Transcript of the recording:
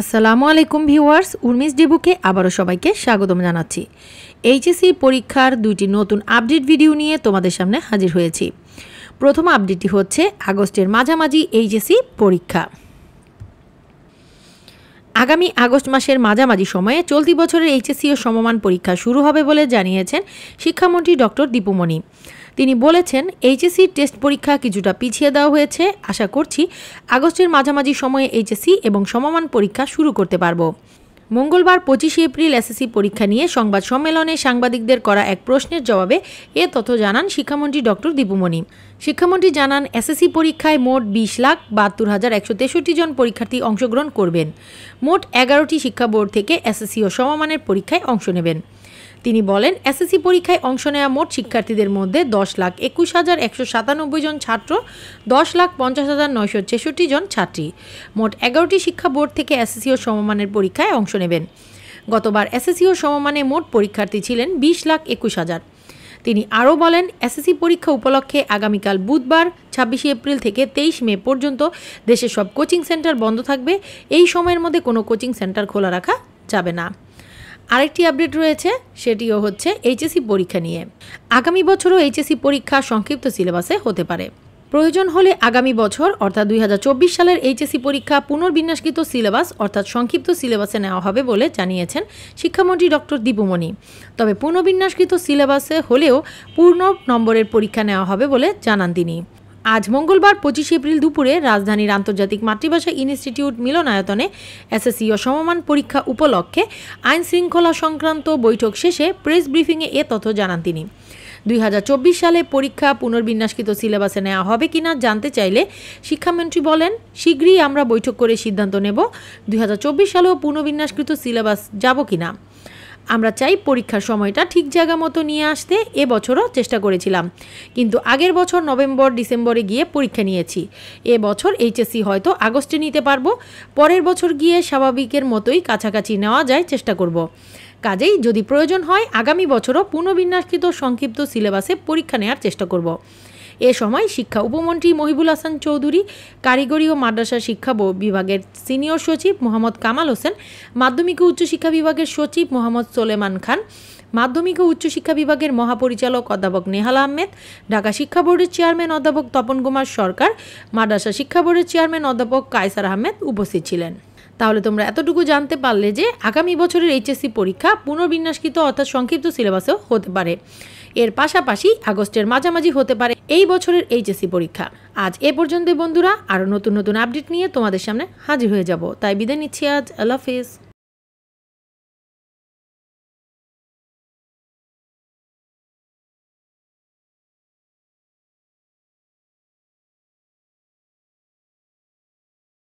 আসসালামু আলাইকুম ভিউয়ার্স উর্মিস ডিবুকে আবারও সবাইকে স্বাগতম জানাচ্ছি এইচএসসি e পরীক্ষার দুইটি নতুন আপডেট ভিডিও নিয়ে তোমাদের সামনে হাজির হয়েছি প্রথম আপডেটটি হচ্ছে আগস্টের মাঝামাঝি এইচএসসি e পরীক্ষা আগামী আগস্ট মাসের মাঝামাঝি সময়ে চলতি বছরের এইচএসসি e ও সমমান পরীক্ষা শুরু হবে বলে জানিয়েছেন শিক্ষামন্ত্রী ডক্টর দীপুমণি তিনি বলেছেন এইচএসসি টেস্ট পরীক্ষা কিছুটা পিছিয়ে দেওয়া হয়েছে আশা করছি আগস্টের মাঝামাঝি সময়ে এইচএসসি এবং সমমান পরীক্ষা শুরু করতে পারব মঙ্গলবার পঁচিশে এপ্রিল এসএসসি পরীক্ষা নিয়ে সংবাদ সম্মেলনে সাংবাদিকদের করা এক প্রশ্নের জবাবে এ তথ্য জানান শিক্ষামন্ত্রী ডক্টর দীপুমণি শিক্ষামন্ত্রী জানান এসএসসি পরীক্ষায় মোট বিশ লাখ বাহাত্তর হাজার একশো তেষট্টি জন পরীক্ষার্থী অংশগ্রহণ করবেন মোট এগারোটি শিক্ষা বোর্ড থেকে এসএসসি ও সমমানের পরীক্ষায় অংশ নেবেন তিনি বলেন এসএসসি পরীক্ষায় অংশ নেওয়া মোট শিক্ষার্থীদের মধ্যে দশ লাখ একুশ হাজার একশো সাতানব্বই জন ছাত্র দশ লাখ পঞ্চাশ হাজার নয়শো ছেষট্টি জন ছাত্রী মোট এগারোটি শিক্ষা বোর্ড থেকে এসএসসি ও সমমানের পরীক্ষায় অংশ নেবেন গতবার এসএসসি ও সমমানে মোট পরীক্ষার্থী ছিলেন বিশ লাখ একুশ হাজার তিনি আরও বলেন এসএসসি পরীক্ষা উপলক্ষে আগামীকাল বুধবার ছাব্বিশে এপ্রিল থেকে তেইশ মে পর্যন্ত দেশের সব কোচিং সেন্টার বন্ধ থাকবে এই সময়ের মধ্যে কোনো কোচিং সেন্টার খোলা রাখা যাবে না আরেকটি আপডেট রয়েছে সেটিও হচ্ছে এইচএসি পরীক্ষা নিয়ে আগামী বছরও এইচএসি পরীক্ষা সংক্ষিপ্ত সিলেবাসে হতে পারে প্রয়োজন হলে আগামী বছর অর্থাৎ দুই সালের এইচএসি পরীক্ষা পুনর্বিন্যাসকৃত সিলেবাস অর্থাৎ সংক্ষিপ্ত সিলেবাসে নেওয়া হবে বলে জানিয়েছেন শিক্ষামন্ত্রী ডক্টর দীপুমণি তবে পুনর্বিন্যাসকৃত সিলেবাসে হলেও পূর্ণ নম্বরের পরীক্ষা নেওয়া হবে বলে জানান তিনি আজ মঙ্গলবার পঁচিশ এপ্রিল দুপুরে রাজধানীর আন্তর্জাতিক মাতৃভাষা ইনস্টিটিউট মিলনায়তনে এসএসসি ও সমমান পরীক্ষা উপলক্ষে আইন শৃঙ্খলা সংক্রান্ত বৈঠক শেষে প্রেস ব্রিফিংয়ে এ তথ্য জানান তিনি দুই সালে পরীক্ষা পুনর্বিন্যাসকৃত সিলেবাসে নেওয়া হবে কিনা জানতে চাইলে শিক্ষামন্ত্রী বলেন শীঘ্রই আমরা বৈঠক করে সিদ্ধান্ত নেব দুই সালেও পুনর্বিন্যাসকৃত সিলেবাস যাব কিনা আমরা চাই পরীক্ষার সময়টা ঠিক জায়গা মতো নিয়ে আসতে এবছরও চেষ্টা করেছিলাম কিন্তু আগের বছর নভেম্বর ডিসেম্বরে গিয়ে পরীক্ষা নিয়েছি এ বছর এইচএসসি হয়তো আগস্টে নিতে পারবো পরের বছর গিয়ে স্বাভাবিকের মতোই কাছাকাছি নেওয়া যায় চেষ্টা করব। কাজেই যদি প্রয়োজন হয় আগামী বছরও পুনর্বিন্যাসকৃত সংক্ষিপ্ত সিলেবাসে পরীক্ষা নেওয়ার চেষ্টা করব এ সময় শিক্ষা উপমন্ত্রী মহিবুল হাসান চৌধুরী কারিগরি ও মাদ্রাসা শিক্ষা বিভাগের সিনিয়র সচিব মোহাম্মদ কামাল হোসেন মাধ্যমিক ও উচ্চশিক্ষা বিভাগের সচিব মোহাম্মদ সোলেমান খান মাধ্যমিক ও উচ্চশিক্ষা বিভাগের মহাপরিচালক অধ্যাপক নেহাল আহমেদ ঢাকা শিক্ষা বোর্ডের চেয়ারম্যান অধ্যাপক তপন কুমার সরকার মাদ্রাসা শিক্ষা বোর্ডের চেয়ারম্যান অধ্যাপক কায়সার আহমেদ উপস্থিত ছিলেন তাহলে তোমরা এতটুকু জানতে পারলে যে আগামী বছরের এইচএসসি পরীক্ষা পুনর্বিন্যাসকৃত অর্থাৎ সংক্ষিপ্ত সিলেবাসেও হতে পারে এর পাশাপাশি আগস্টের মাঝামাঝি হতে পারে এই বছরের এইচএসি পরীক্ষা আজ এ পর্যন্ত বন্ধুরা আরও নতুন নতুন আপডেট নিয়ে তোমাদের সামনে হাজির হয়ে যাব তাই বিদায় নিচ্ছি আজ আল্লাহ হাফিজ